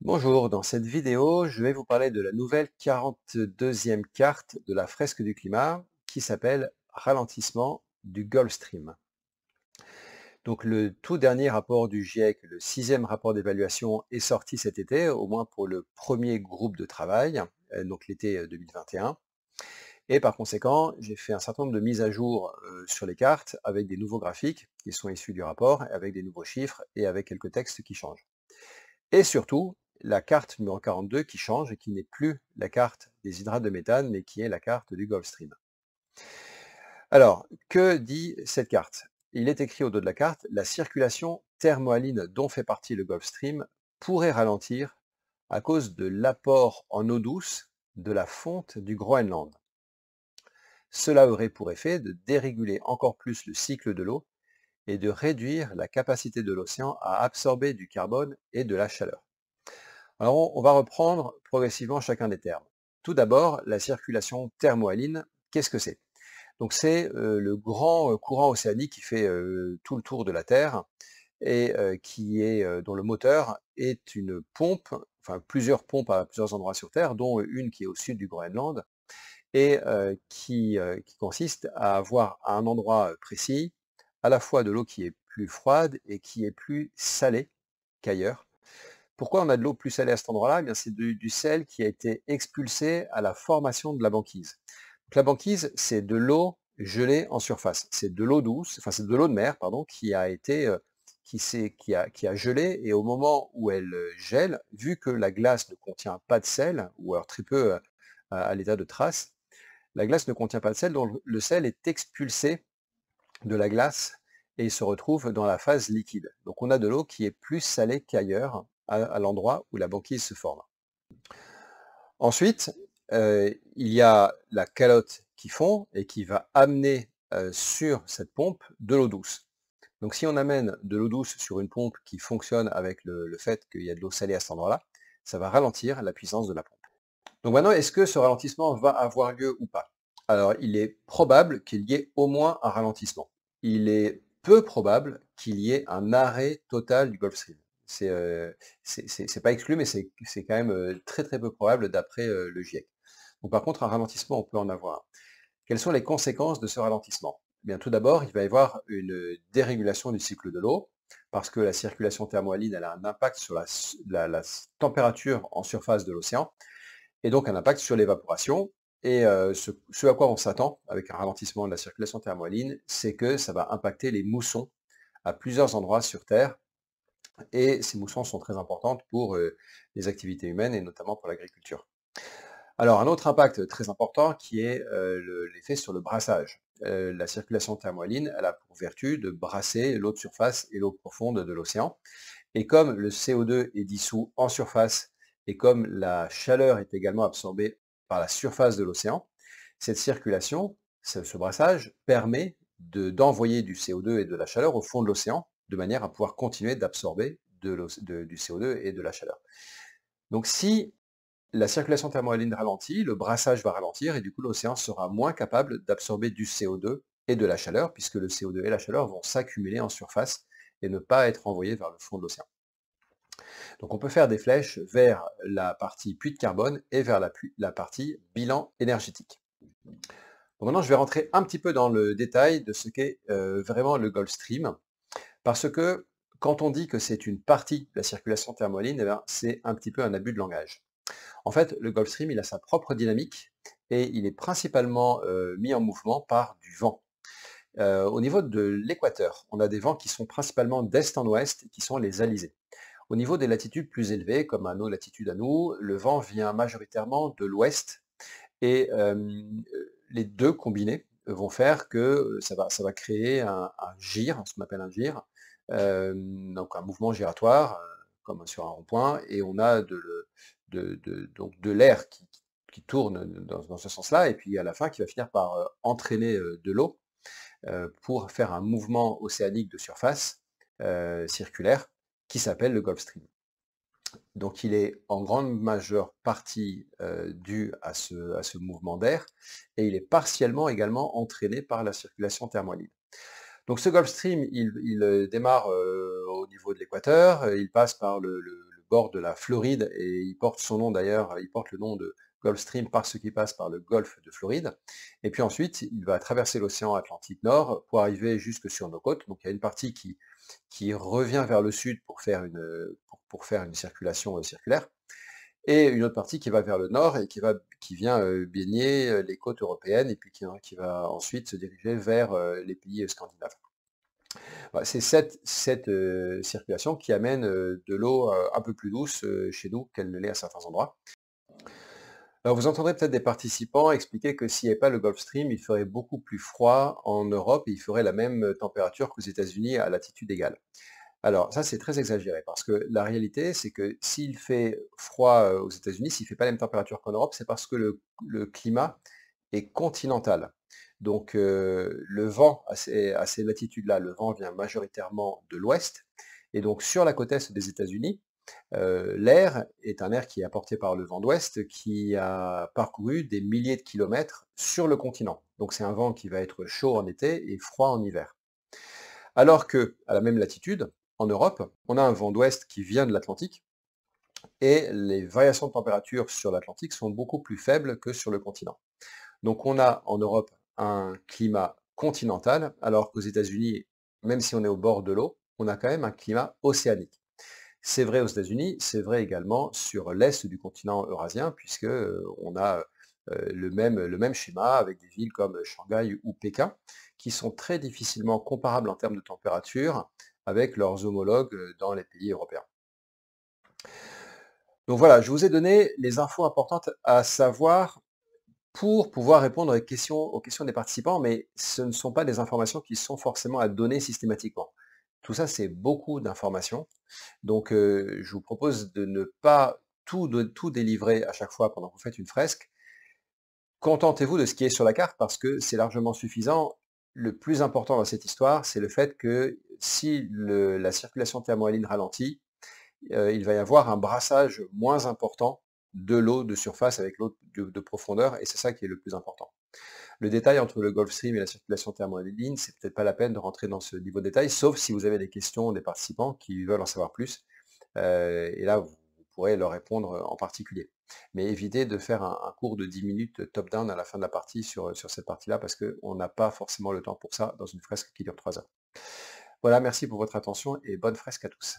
Bonjour, dans cette vidéo, je vais vous parler de la nouvelle 42e carte de la fresque du climat qui s'appelle Ralentissement du Gulf Stream. Donc le tout dernier rapport du GIEC, le sixième rapport d'évaluation, est sorti cet été, au moins pour le premier groupe de travail, euh, donc l'été 2021. Euh, et par conséquent, j'ai fait un certain nombre de mises à jour euh, sur les cartes avec des nouveaux graphiques qui sont issus du rapport, avec des nouveaux chiffres et avec quelques textes qui changent. Et surtout, la carte numéro 42 qui change et qui n'est plus la carte des hydrates de méthane, mais qui est la carte du Gulf Stream. Alors, que dit cette carte Il est écrit au dos de la carte, la circulation thermohaline dont fait partie le Gulf Stream pourrait ralentir à cause de l'apport en eau douce de la fonte du Groenland. Cela aurait pour effet de déréguler encore plus le cycle de l'eau et de réduire la capacité de l'océan à absorber du carbone et de la chaleur. Alors on, va reprendre progressivement chacun des termes. Tout d'abord, la circulation thermohaline, qu'est-ce que c'est Donc c'est euh, le grand euh, courant océanique qui fait euh, tout le tour de la Terre et qui est, dont le moteur est une pompe, enfin plusieurs pompes à plusieurs endroits sur Terre, dont une qui est au sud du Groenland, et qui, qui, consiste à avoir à un endroit précis à la fois de l'eau qui est plus froide et qui est plus salée qu'ailleurs, pourquoi on a de l'eau plus salée à cet endroit-là eh bien, C'est du, sel qui a été expulsé à la formation de la banquise. la banquise, c'est de l'eau gelée en surface. C'est de l'eau douce, enfin c'est de l'eau de mer, pardon, qui a été, euh, qui, qui, a, qui a gelé, et au moment où elle euh, gèle, vu que la glace ne contient pas de sel, ou alors très peu euh, à, l'état de trace, la glace ne contient pas de sel, donc le sel est expulsé de la glace et il se retrouve dans la phase liquide. Donc on a de l'eau qui est plus salée qu'ailleurs à, l'endroit où la banquise se forme. Ensuite, euh, il y a la calotte qui fond et qui va amener euh, sur cette pompe de l'eau douce. Donc si on amène de l'eau douce sur une pompe qui fonctionne avec le, fait qu'il y a de l'eau salée à cet endroit-là, ça va ralentir la puissance de la pompe. Donc maintenant, est-ce que ce ralentissement va avoir lieu ou pas Alors il est probable qu'il y ait au moins un ralentissement. Il est peu probable qu'il y ait un arrêt total du golf Stream c'est euh, pas exclu, mais c'est quand même très très peu probable d'après le GIEC. Donc par contre, un ralentissement, on peut en avoir. Quelles sont les conséquences de ce ralentissement eh Bien, Tout d'abord, il va y avoir une dérégulation du cycle de l'eau, parce que la circulation thermohaline elle a un impact sur la, température en surface de l'océan, et donc un impact sur l'évaporation. Et ce, ce, à quoi on s'attend avec un ralentissement de la circulation thermohaline, c'est que ça va impacter les moussons à plusieurs endroits sur Terre, et ces moussons sont très importantes pour les activités humaines et notamment pour l'agriculture. Alors un autre impact très important qui est l'effet sur le brassage. la circulation thermohaline, elle a pour vertu de brasser l'eau de surface et l'eau profonde de l'océan. Et comme le CO2 est dissous en surface et comme la chaleur est également absorbée par la surface de l'océan, cette circulation, ce, brassage, permet d'envoyer du CO2 et de la chaleur au fond de l'océan de manière à pouvoir continuer d'absorber du CO2 et de la chaleur. Donc si la circulation thermohaline ralentit, le brassage va ralentir et du coup l'océan sera moins capable d'absorber du CO2 et de la chaleur, puisque le CO2 et la chaleur vont s'accumuler en surface et ne pas être envoyés vers le fond de l'océan. Donc on peut faire des flèches vers la partie puits de carbone et vers la, partie bilan énergétique. maintenant je vais rentrer un petit peu dans le détail de ce qu'est euh, vraiment le Gulf Stream parce que quand on dit que c'est une partie de la circulation thermoline, eh ben, c'est un petit peu un abus de langage. En fait, le Gulf Stream, il a sa propre dynamique et il est principalement euh, mis en mouvement par du vent. Euh, au niveau de l'équateur, on a des vents qui sont principalement d'est en ouest, qui sont les alizés. Au niveau des latitudes plus élevées, comme à nos latitudes à nous, le vent vient majoritairement de l'ouest et les deux combinés vont faire que euh, ça va, créer un, un gire, ce qu'on appelle un gire, donc un mouvement giratoire, euh, comme sur un rond-point, et on a de, l'air qui, tourne dans, ce sens-là, et puis à la fin qui va finir par euh, entraîner euh, de l'eau pour faire un mouvement océanique de surface circulaire qui s'appelle le Gulf Stream. Donc il est en grande majeure partie dû à ce, à ce mouvement d'air et il est partiellement également entraîné par la circulation thermoïde. Donc ce Gulf Stream, il, euh, démarre euh, au niveau de l'équateur, euh, il passe par le, bord de la Floride et il porte son nom d'ailleurs, il porte le nom de Gulf Stream parce qu'il passe par le golfe de Floride. Et puis ensuite, il va traverser l'océan Atlantique Nord pour arriver jusque sur nos côtes. Donc il y a une partie qui, qui revient vers le sud pour faire une, pour, faire une circulation circulaire et une autre partie qui va vers le nord et qui, vient baigner les côtes européennes et puis qui, hein, va ensuite se diriger vers les pays scandinaves. C'est cette, circulation qui amène de l'eau un peu plus douce chez nous qu'elle ne l'est à certains endroits. vous entendrez peut-être des participants expliquer que s'il n'y avait pas le Gulf Stream, il ferait beaucoup plus froid en Europe et il ferait la même température qu'aux États-Unis à latitude égale. Alors ça c'est très exagéré parce que la réalité c'est que s'il fait froid aux États-Unis, s'il ne fait pas la même température qu'en Europe, c'est parce que le, climat est continental. Donc le vent à ces, latitudes-là, le vent vient majoritairement de l'ouest. Et donc sur la côte est des États-Unis, l'air est un air qui est apporté par le vent d'ouest qui a parcouru des milliers de kilomètres sur le continent. Donc c'est un vent qui va être chaud en été et froid en hiver. Alors que, à la même latitude, en Europe, on a un vent d'ouest qui vient de l'Atlantique, et les variations de température sur l'Atlantique sont beaucoup plus faibles que sur le continent. Donc on a en Europe un climat continental, alors qu'aux États-Unis, même si on est au bord de l'eau, on a quand même un climat océanique. C'est vrai aux États-Unis, c'est vrai également sur l'est du continent eurasien, puisque euh, on a euh, le même, le même schéma avec des villes comme Shanghai ou Pékin, qui sont très difficilement comparables en termes de température avec leurs homologues dans les pays européens. Donc voilà, je vous ai donné les infos importantes à savoir pour pouvoir répondre aux questions, aux questions des participants, mais ce ne sont pas des informations qui sont forcément à donner systématiquement. Tout ça, c'est beaucoup d'informations. Donc, je vous propose de ne pas tout, de, tout délivrer à chaque fois pendant que vous faites une fresque. Contentez-vous de ce qui est sur la carte parce que c'est largement suffisant le plus important dans cette histoire, c'est le fait que si la circulation thermohaline ralentit, euh, il va y avoir un brassage moins important de l'eau de surface avec l'eau de, profondeur, et c'est ça qui est le plus important. Le détail entre le Gulf Stream et la circulation thermohaline, c'est peut-être pas la peine de rentrer dans ce niveau de détail, sauf si vous avez des questions des participants qui veulent en savoir plus, euh, et là vous pourrez leur répondre en particulier. Mais évitez de faire un, cours de 10 minutes euh, top-down à la fin de la partie sur, sur cette partie-là, parce qu'on n'a pas forcément le temps pour ça dans une fresque qui dure 3 heures. Voilà, merci pour votre attention et bonne fresque à tous.